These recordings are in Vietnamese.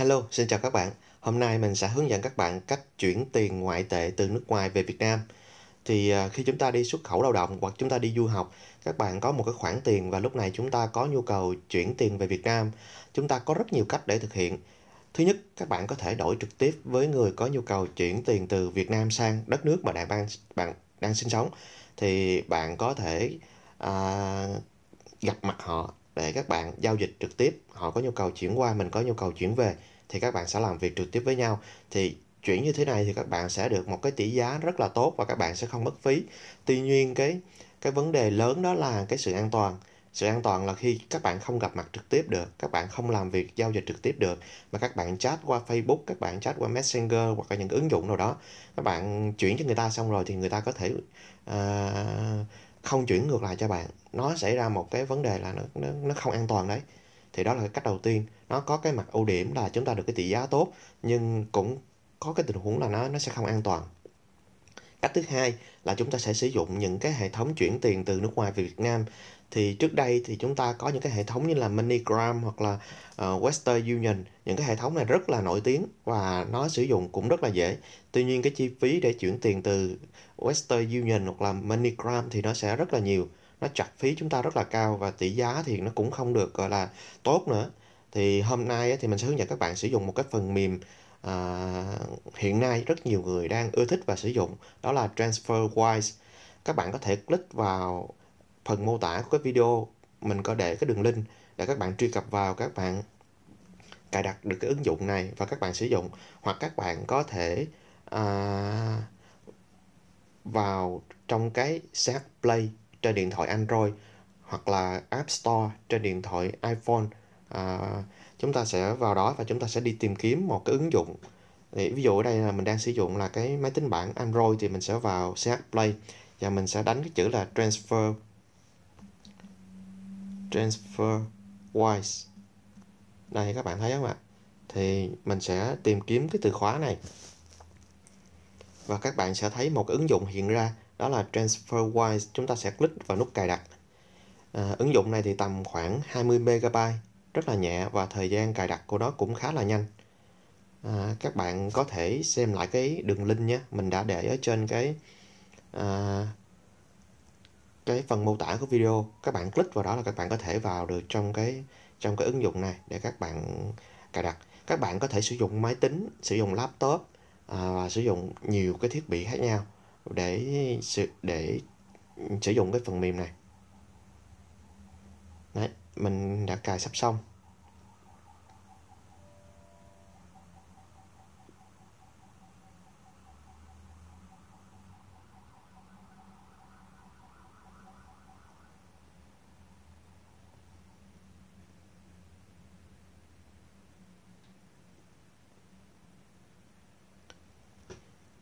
Hello, xin chào các bạn. Hôm nay mình sẽ hướng dẫn các bạn cách chuyển tiền ngoại tệ từ nước ngoài về Việt Nam. Thì à, khi chúng ta đi xuất khẩu lao động hoặc chúng ta đi du học, các bạn có một cái khoản tiền và lúc này chúng ta có nhu cầu chuyển tiền về Việt Nam. Chúng ta có rất nhiều cách để thực hiện. Thứ nhất, các bạn có thể đổi trực tiếp với người có nhu cầu chuyển tiền từ Việt Nam sang đất nước mà bạn đang bạn đang sinh sống thì bạn có thể à, gặp mặt họ để các bạn giao dịch trực tiếp họ có nhu cầu chuyển qua mình có nhu cầu chuyển về thì các bạn sẽ làm việc trực tiếp với nhau thì chuyển như thế này thì các bạn sẽ được một cái tỷ giá rất là tốt và các bạn sẽ không mất phí tuy nhiên cái cái vấn đề lớn đó là cái sự an toàn sự an toàn là khi các bạn không gặp mặt trực tiếp được các bạn không làm việc giao dịch trực tiếp được mà các bạn chat qua facebook các bạn chat qua messenger hoặc là những ứng dụng nào đó các bạn chuyển cho người ta xong rồi thì người ta có thể uh, không chuyển ngược lại cho bạn nó xảy ra một cái vấn đề là nó nó, nó không an toàn đấy thì đó là cái cách đầu tiên nó có cái mặt ưu điểm là chúng ta được cái tỷ giá tốt nhưng cũng có cái tình huống là nó nó sẽ không an toàn Cách thứ hai là chúng ta sẽ sử dụng những cái hệ thống chuyển tiền từ nước ngoài về Việt Nam. Thì trước đây thì chúng ta có những cái hệ thống như là MoneyGram hoặc là uh, Western Union. Những cái hệ thống này rất là nổi tiếng và nó sử dụng cũng rất là dễ. Tuy nhiên cái chi phí để chuyển tiền từ Western Union hoặc là MoneyGram thì nó sẽ rất là nhiều. Nó chặt phí chúng ta rất là cao và tỷ giá thì nó cũng không được gọi là tốt nữa. Thì hôm nay thì mình sẽ hướng dẫn các bạn sử dụng một cái phần mềm à, hiện nay rất nhiều người đang ưa thích và sử dụng đó là TransferWise. Các bạn có thể click vào phần mô tả của cái video mình có để cái đường link để các bạn truy cập vào các bạn cài đặt được cái ứng dụng này và các bạn sử dụng hoặc các bạn có thể à, vào trong cái Shark Play trên điện thoại Android hoặc là App Store trên điện thoại iPhone à, chúng ta sẽ vào đó và chúng ta sẽ đi tìm kiếm một cái ứng dụng thì ví dụ ở đây là mình đang sử dụng là cái máy tính bảng Android thì mình sẽ vào CH Play và mình sẽ đánh cái chữ là transfer transfer wise đây các bạn thấy không ạ thì mình sẽ tìm kiếm cái từ khóa này và các bạn sẽ thấy một ứng dụng hiện ra đó là transfer wise chúng ta sẽ click vào nút cài đặt à, ứng dụng này thì tầm khoảng 20 MB rất là nhẹ và thời gian cài đặt của nó cũng khá là nhanh à, các bạn có thể xem lại cái đường link nhé mình đã để ở trên cái à, cái phần mô tả của video các bạn click vào đó là các bạn có thể vào được trong cái trong cái ứng dụng này để các bạn cài đặt các bạn có thể sử dụng máy tính sử dụng laptop à, và sử dụng nhiều cái thiết bị khác nhau để để sử dụng cái phần mềm này Đấy, mình đã cài sắp xong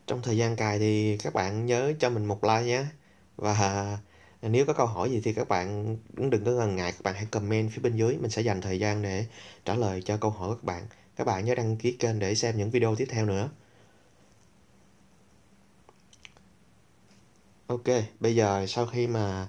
trong thời gian cài thì các bạn nhớ cho mình một like nhé và nếu có câu hỏi gì thì các bạn cũng đừng có ngần ngại các bạn hãy comment phía bên dưới mình sẽ dành thời gian để trả lời cho câu hỏi của các bạn các bạn nhớ đăng ký kênh để xem những video tiếp theo nữa ok bây giờ sau khi mà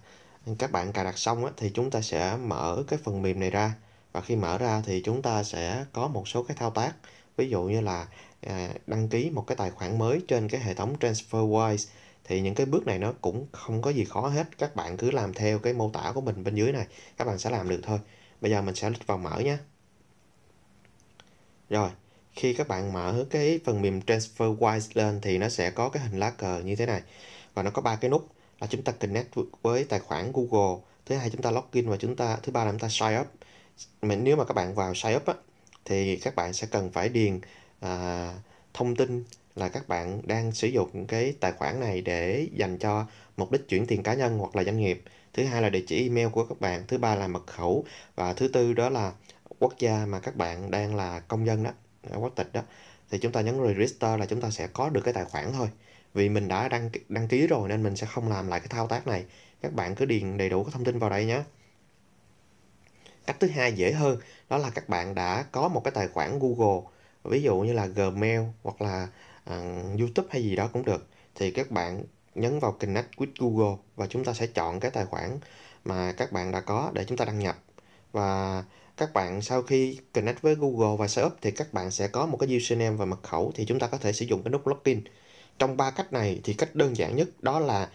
các bạn cài đặt xong thì chúng ta sẽ mở cái phần mềm này ra và khi mở ra thì chúng ta sẽ có một số cái thao tác ví dụ như là à, đăng ký một cái tài khoản mới trên cái hệ thống TransferWise thì những cái bước này nó cũng không có gì khó hết các bạn cứ làm theo cái mô tả của mình bên dưới này các bạn sẽ làm được thôi bây giờ mình sẽ vào mở nhé rồi khi các bạn mở cái phần mềm TransferWise lên thì nó sẽ có cái hình lá cờ như thế này và nó có ba cái nút là chúng ta connect với tài khoản Google thứ hai chúng ta login và chúng ta thứ ba là chúng ta sign up mình nếu mà các bạn vào sign up á, thì các bạn sẽ cần phải điền à, thông tin là các bạn đang sử dụng cái tài khoản này để dành cho mục đích chuyển tiền cá nhân hoặc là doanh nghiệp thứ hai là địa chỉ email của các bạn thứ ba là mật khẩu và thứ tư đó là quốc gia mà các bạn đang là công dân đó quốc tịch đó thì chúng ta nhấn register là chúng ta sẽ có được cái tài khoản thôi vì mình đã đăng đăng ký rồi nên mình sẽ không làm lại cái thao tác này các bạn cứ điền đầy đủ các thông tin vào đây nhé cách thứ hai dễ hơn đó là các bạn đã có một cái tài khoản Google ví dụ như là Gmail hoặc là uh, YouTube hay gì đó cũng được thì các bạn nhấn vào Connect with Google và chúng ta sẽ chọn cái tài khoản mà các bạn đã có để chúng ta đăng nhập và các bạn sau khi connect với Google và search thì các bạn sẽ có một cái username và mật khẩu thì chúng ta có thể sử dụng cái nút login. Trong ba cách này thì cách đơn giản nhất đó là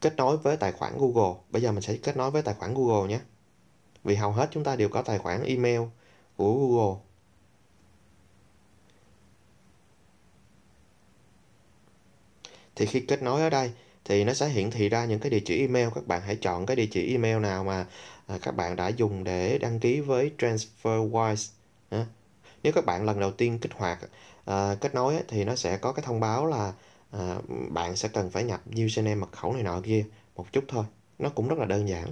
kết nối với tài khoản Google. Bây giờ mình sẽ kết nối với tài khoản Google nhé. Vì hầu hết chúng ta đều có tài khoản email của Google thì khi kết nối ở đây thì nó sẽ hiển thị ra những cái địa chỉ email các bạn hãy chọn cái địa chỉ email nào mà à, các bạn đã dùng để đăng ký với TransferWise nếu các bạn lần đầu tiên kích hoạt à, kết nối thì nó sẽ có cái thông báo là à, bạn sẽ cần phải nhập username mật khẩu này nọ kia một chút thôi nó cũng rất là đơn giản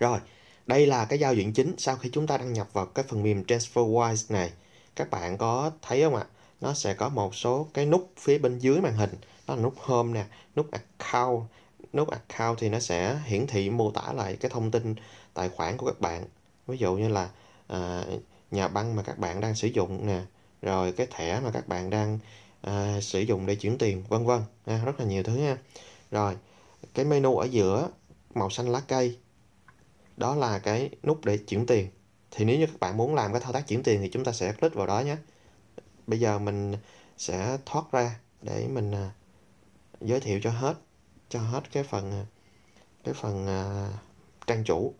rồi đây là cái giao diện chính sau khi chúng ta đăng nhập vào cái phần mềm TransferWise này các bạn có thấy không ạ à? nó sẽ có một số cái nút phía bên dưới màn hình đó là nút home nè nút account nút account thì nó sẽ hiển thị mô tả lại cái thông tin tài khoản của các bạn ví dụ như là à, nhà băng mà các bạn đang sử dụng nè rồi cái thẻ mà các bạn đang à, sử dụng để chuyển tiền vân vân à, rất là nhiều thứ nha rồi cái menu ở giữa màu xanh lá cây đó là cái nút để chuyển tiền thì nếu như các bạn muốn làm cái thao tác chuyển tiền thì chúng ta sẽ click vào đó nhé bây giờ mình sẽ thoát ra để mình à, giới thiệu cho hết cho hết cái phần à, cái phần à, trang chủ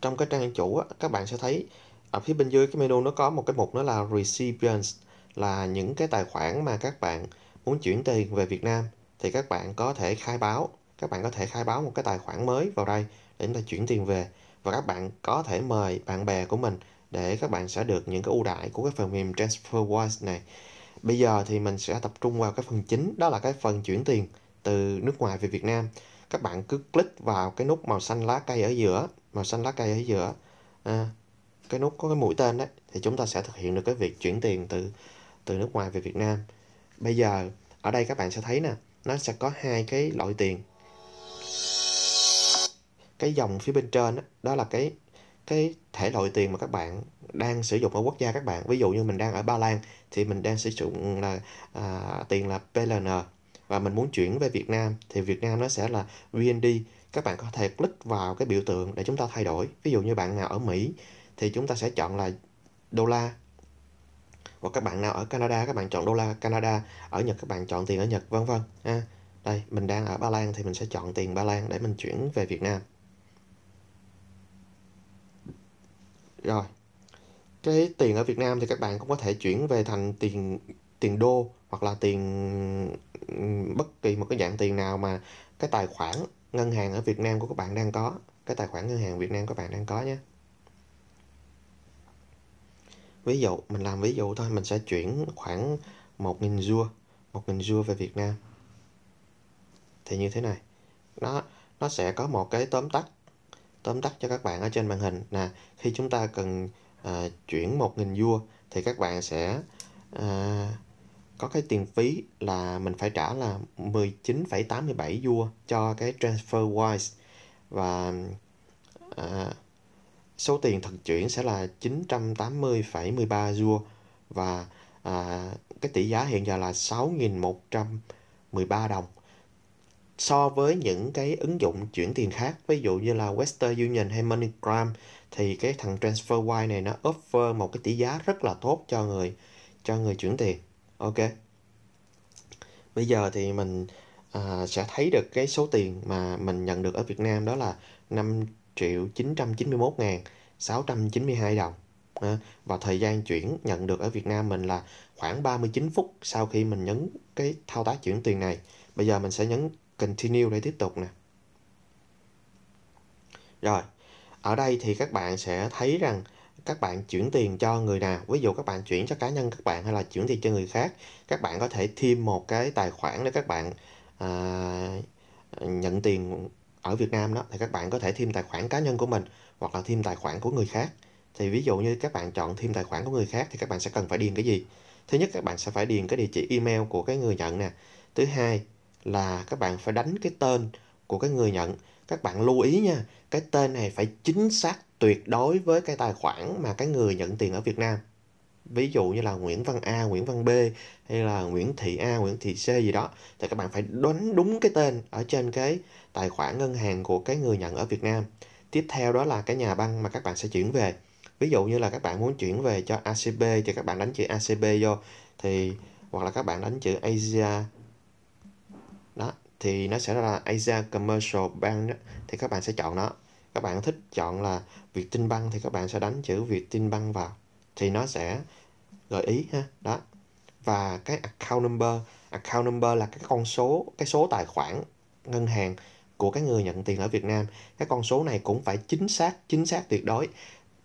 trong cái trang chủ á, các bạn sẽ thấy ở phía bên dưới cái menu nó có một cái mục đó là recipients là những cái tài khoản mà các bạn muốn chuyển tiền về Việt Nam thì các bạn có thể khai báo các bạn có thể khai báo một cái tài khoản mới vào đây để chúng ta chuyển tiền về và các bạn có thể mời bạn bè của mình để các bạn sẽ được những cái ưu đại của cái phần mềm TransferWise này. Bây giờ thì mình sẽ tập trung vào cái phần chính đó là cái phần chuyển tiền từ nước ngoài về Việt Nam. Các bạn cứ click vào cái nút màu xanh lá cây ở giữa, màu xanh lá cây ở giữa. À, cái nút có cái mũi tên đấy thì chúng ta sẽ thực hiện được cái việc chuyển tiền từ từ nước ngoài về Việt Nam. Bây giờ ở đây các bạn sẽ thấy nè, nó sẽ có hai cái loại tiền. Cái dòng phía bên trên đó, đó là cái cái thể loại tiền mà các bạn đang sử dụng ở quốc gia các bạn ví dụ như mình đang ở Ba Lan thì mình đang sử dụng là à, tiền là PLN và mình muốn chuyển về Việt Nam thì Việt Nam nó sẽ là VND các bạn có thể click vào cái biểu tượng để chúng ta thay đổi ví dụ như bạn nào ở Mỹ thì chúng ta sẽ chọn là đô la và các bạn nào ở Canada các bạn chọn đô la Canada ở Nhật các bạn chọn tiền ở Nhật vân vân à, đây mình đang ở Ba Lan thì mình sẽ chọn tiền Ba Lan để mình chuyển về Việt Nam rồi cái tiền ở Việt Nam thì các bạn cũng có thể chuyển về thành tiền tiền đô hoặc là tiền bất kỳ một cái dạng tiền nào mà cái tài khoản ngân hàng ở Việt Nam của các bạn đang có cái tài khoản ngân hàng Việt Nam các bạn đang có nhé ví dụ mình làm ví dụ thôi mình sẽ chuyển khoảng 1.000 rua 1.000 rua về Việt Nam thì như thế này nó nó sẽ có một cái tóm tắt tóm tắt cho các bạn ở trên màn hình là khi chúng ta cần à, chuyển 1.000 vua thì các bạn sẽ à, có cái tiền phí là mình phải trả là 19,87 vua cho cái transfer wise và à, số tiền thực chuyển sẽ là 980,13 vua và à, cái tỷ giá hiện giờ là 6.113 đồng so với những cái ứng dụng chuyển tiền khác ví dụ như là Western Union hay MoneyGram thì cái thằng TransferWise này nó offer một cái tỷ giá rất là tốt cho người cho người chuyển tiền ok bây giờ thì mình à, sẽ thấy được cái số tiền mà mình nhận được ở Việt Nam đó là 5 triệu 991 ngàn 692 đồng à, và thời gian chuyển nhận được ở Việt Nam mình là khoảng 39 phút sau khi mình nhấn cái thao tác chuyển tiền này bây giờ mình sẽ nhấn continue để tiếp tục nè rồi ở đây thì các bạn sẽ thấy rằng các bạn chuyển tiền cho người nào ví dụ các bạn chuyển cho cá nhân các bạn hay là chuyển tiền cho người khác các bạn có thể thêm một cái tài khoản để các bạn à, nhận tiền ở Việt Nam đó thì các bạn có thể thêm tài khoản cá nhân của mình hoặc là thêm tài khoản của người khác thì ví dụ như các bạn chọn thêm tài khoản của người khác thì các bạn sẽ cần phải điền cái gì thứ nhất các bạn sẽ phải điền cái địa chỉ email của cái người nhận nè thứ hai là các bạn phải đánh cái tên của cái người nhận các bạn lưu ý nha cái tên này phải chính xác tuyệt đối với cái tài khoản mà cái người nhận tiền ở Việt Nam ví dụ như là Nguyễn Văn A, Nguyễn Văn B hay là Nguyễn Thị A, Nguyễn Thị C gì đó thì các bạn phải đánh đúng cái tên ở trên cái tài khoản ngân hàng của cái người nhận ở Việt Nam. Tiếp theo đó là cái nhà băng mà các bạn sẽ chuyển về. Ví dụ như là các bạn muốn chuyển về cho ACB thì các bạn đánh chữ ACB vô thì hoặc là các bạn đánh chữ Asia thì nó sẽ là Asia Commercial Bank đó. thì các bạn sẽ chọn nó các bạn thích chọn là Việt Tinh Băng thì các bạn sẽ đánh chữ Việt Tinh Băng vào thì nó sẽ gợi ý ha đó và cái account number account number là cái con số cái số tài khoản ngân hàng của cái người nhận tiền ở Việt Nam cái con số này cũng phải chính xác chính xác tuyệt đối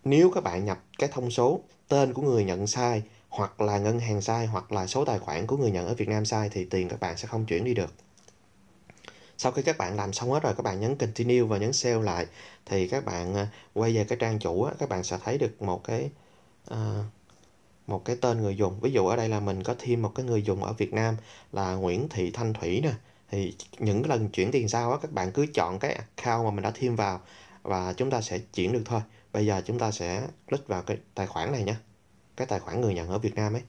nếu các bạn nhập cái thông số tên của người nhận sai hoặc là ngân hàng sai hoặc là số tài khoản của người nhận ở Việt Nam sai thì tiền các bạn sẽ không chuyển đi được sau khi các bạn làm xong hết rồi các bạn nhấn continue và nhấn sale lại thì các bạn ờ, quay về cái trang chủ á, các bạn sẽ thấy được một cái uh, một cái tên người dùng ví dụ ở đây là mình có thêm một cái người dùng ở Việt Nam là Nguyễn Thị Thanh Thủy nè thì những lần chuyển tiền sau á, các bạn cứ chọn cái account mà mình đã thêm vào và chúng ta sẽ chuyển được thôi bây giờ chúng ta sẽ click vào cái tài khoản này nhé cái tài khoản người nhận ở Việt Nam ấy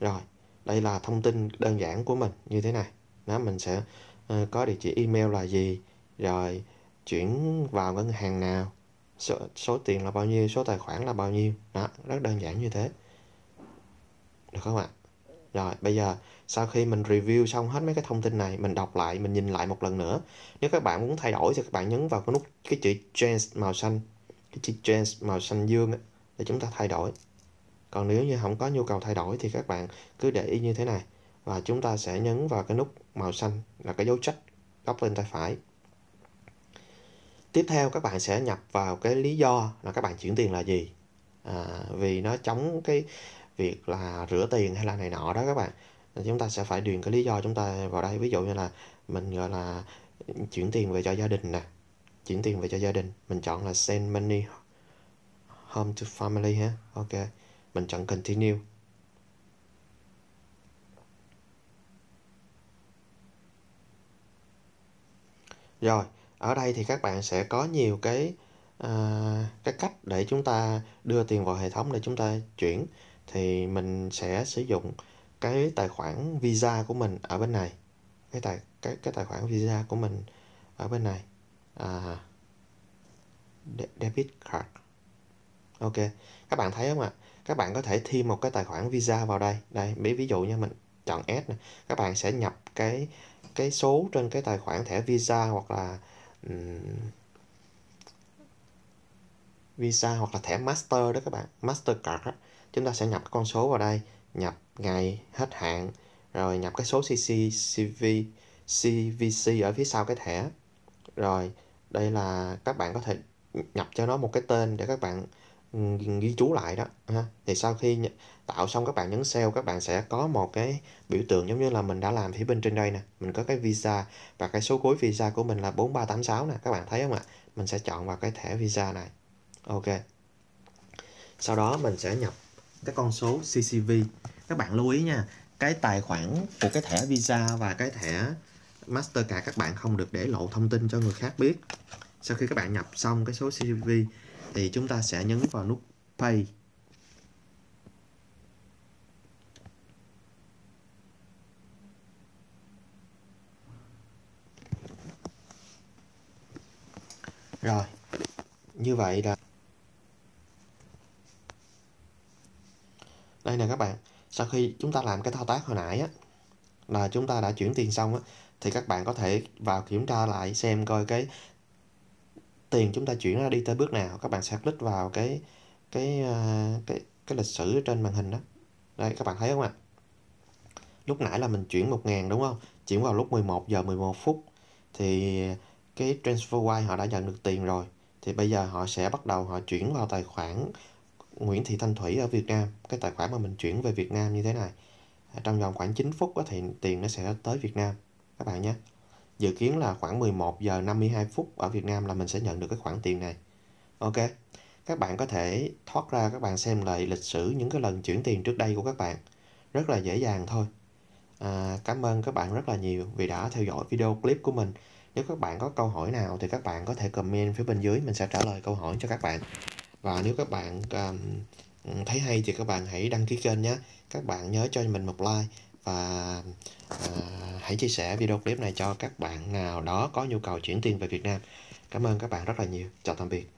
rồi đây là thông tin đơn giản của mình như thế này đó mình sẽ Ờ, có địa chỉ email là gì rồi chuyển vào ngân hàng nào số, số tiền là bao nhiêu số tài khoản là bao nhiêu đó rất đơn giản như thế được không ạ rồi bây giờ sau khi mình review xong hết mấy cái thông tin này mình đọc lại mình nhìn lại một lần nữa nếu các bạn muốn thay đổi thì các bạn nhấn vào cái nút cái chữ change màu xanh cái chữ change màu xanh dương để chúng ta thay đổi còn nếu như không có nhu cầu thay đổi thì các bạn cứ để y như thế này và chúng ta sẽ nhấn vào cái nút màu xanh là cái dấu check góc bên tay phải tiếp theo các bạn sẽ nhập vào cái lý do là các bạn chuyển tiền là gì à, vì nó chống cái việc là rửa tiền hay là này nọ đó các bạn chúng ta sẽ phải điền cái lý do chúng ta vào đây ví dụ như là mình gọi là chuyển tiền về cho gia đình nè chuyển tiền về cho gia đình mình chọn là send money home to family ha ok mình chọn continue rồi ở đây thì các bạn sẽ có nhiều cái à, cái cách để chúng ta đưa tiền vào hệ thống để chúng ta chuyển thì mình sẽ sử dụng cái tài khoản visa của mình ở bên này cái tài cái cái tài khoản visa của mình ở bên này à, debit card ok các bạn thấy không ạ các bạn có thể thêm một cái tài khoản visa vào đây đây ví dụ như mình chọn S này các bạn sẽ nhập cái cái số trên cái tài khoản thẻ Visa hoặc là um, Visa hoặc là thẻ Master đó các bạn Mastercard đó. chúng ta sẽ nhập con số vào đây nhập ngày hết hạn rồi nhập cái số CC CV CVC ở phía sau cái thẻ rồi đây là các bạn có thể nhập cho nó một cái tên để các bạn Ừ, ghi chú lại đó ha thì sau khi tạo xong các bạn nhấn sale các bạn sẽ có một cái biểu tượng giống như là mình đã làm phía bên trên đây nè mình có cái visa và cái số cuối visa của mình là 4386 nè các bạn thấy không ạ mình sẽ chọn vào cái thẻ visa này ok sau đó mình sẽ nhập cái con số CCV các bạn lưu ý nha cái tài khoản của cái thẻ visa và cái thẻ Mastercard các bạn không được để lộ thông tin cho người khác biết sau khi các bạn nhập xong cái số CCV thì chúng ta sẽ nhấn vào nút Pay. Rồi, như vậy là Đây nè các bạn, sau khi chúng ta làm cái thao tác hồi nãy á là chúng ta đã chuyển tiền xong á thì các bạn có thể vào kiểm tra lại xem coi cái tiền chúng ta chuyển ra đi tới bước nào các bạn sẽ click vào cái cái ờ, cái cái lịch sử trên màn hình đó đây các bạn thấy không ạ à? lúc nãy là mình chuyển 1.000 đúng không chuyển vào lúc 11 giờ 11 phút thì cái transfer TransferWise họ đã nhận được tiền rồi thì bây giờ họ sẽ bắt đầu họ chuyển vào tài khoản Nguyễn Thị Thanh Thủy ở Việt Nam cái tài khoản mà mình chuyển về Việt Nam như thế này trong vòng khoảng 9 phút thì tiền nó sẽ tới Việt Nam các bạn nhé dự kiến là khoảng 11 giờ 52 phút ở Việt Nam là mình sẽ nhận được cái khoản tiền này. Ok. Các bạn có thể thoát ra các bạn xem lại lịch sử những cái lần chuyển tiền trước đây của các bạn. Rất là dễ dàng thôi. À, cảm ơn các bạn rất là nhiều vì đã theo dõi video clip của mình. Nếu các bạn có câu hỏi nào thì các bạn có thể comment phía bên dưới mình sẽ trả lời câu hỏi cho các bạn. Và nếu các bạn um, thấy hay thì các bạn hãy đăng ký kênh nhé. Các bạn nhớ cho mình một like và à, hãy chia sẻ video clip này cho các bạn nào đó có nhu cầu chuyển tiền về Việt Nam. Cảm ơn các bạn rất là nhiều. Chào tạm biệt.